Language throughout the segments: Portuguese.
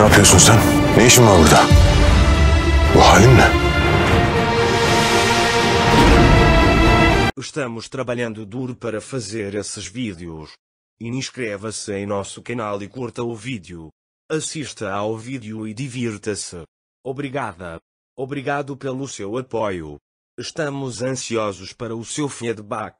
Ne yapıyorsun sen? Ne işin var burada? Bu halin ne? Estamos trabalhando duro para fazer esses vídeos. Inscreva-se em nosso canal e curta o vídeo. Assista ao vídeo e divirta-se. Obrigada. Obrigado pelo seu apoio. Estamos ansiosos para o seu feedback.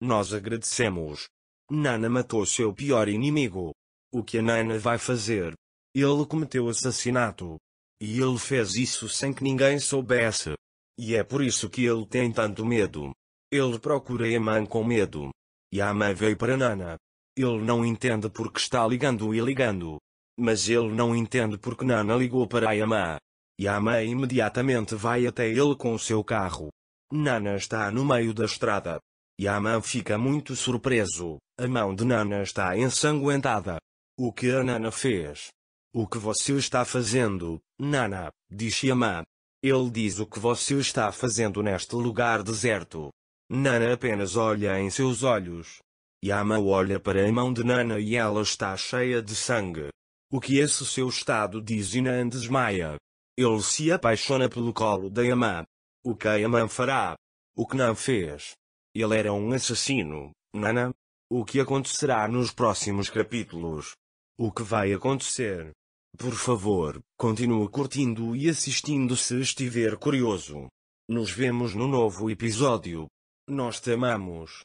Nós agradecemos. Nana matou seu pior inimigo. O que a Nana vai fazer? Ele cometeu assassinato. E ele fez isso sem que ninguém soubesse. E é por isso que ele tem tanto medo. Ele procura Eman com medo. E a veio para Nana. Ele não entende porque está ligando e ligando. Mas ele não entende porque Nana ligou para a Yamã E a imediatamente vai até ele com o seu carro. Nana está no meio da estrada. E a fica muito surpreso. A mão de Nana está ensanguentada. O que a Nana fez? O que você está fazendo, Nana? Diz Yamã. Ele diz o que você está fazendo neste lugar deserto. Nana apenas olha em seus olhos. Yama olha para a mão de Nana e ela está cheia de sangue. O que é esse seu estado diz e Nana desmaia. Ele se apaixona pelo colo da Yama. O que a Yama fará? O que Nana fez? Ele era um assassino, Nana. O que acontecerá nos próximos capítulos? O que vai acontecer? Por favor, continue curtindo e assistindo se estiver curioso. Nos vemos no novo episódio. Nós te amamos.